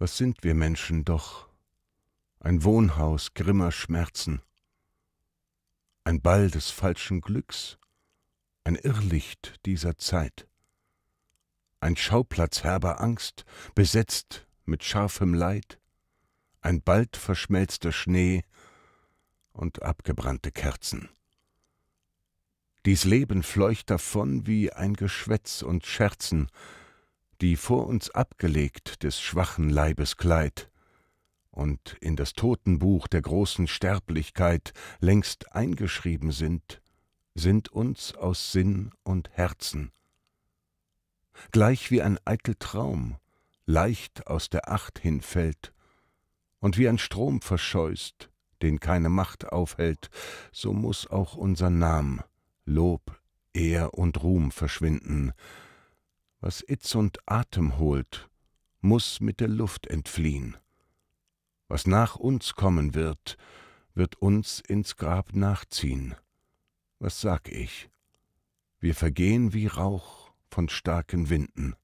Was sind wir Menschen doch? Ein Wohnhaus grimmer Schmerzen, ein Ball des falschen Glücks, ein Irrlicht dieser Zeit, ein Schauplatz herber Angst, besetzt mit scharfem Leid, ein bald verschmelzter Schnee und abgebrannte Kerzen. Dies Leben fleucht davon wie ein Geschwätz und Scherzen, die vor uns abgelegt des schwachen Leibes Kleid und in das Totenbuch der großen Sterblichkeit längst eingeschrieben sind, sind uns aus Sinn und Herzen. Gleich wie ein eitel Traum leicht aus der Acht hinfällt und wie ein Strom verscheust, den keine Macht aufhält, so muß auch unser Name, Lob, Ehr und Ruhm verschwinden, was Itz und Atem holt, muß mit der Luft entfliehen. Was nach uns kommen wird, wird uns ins Grab nachziehen. Was sag ich? Wir vergehen wie Rauch von starken Winden.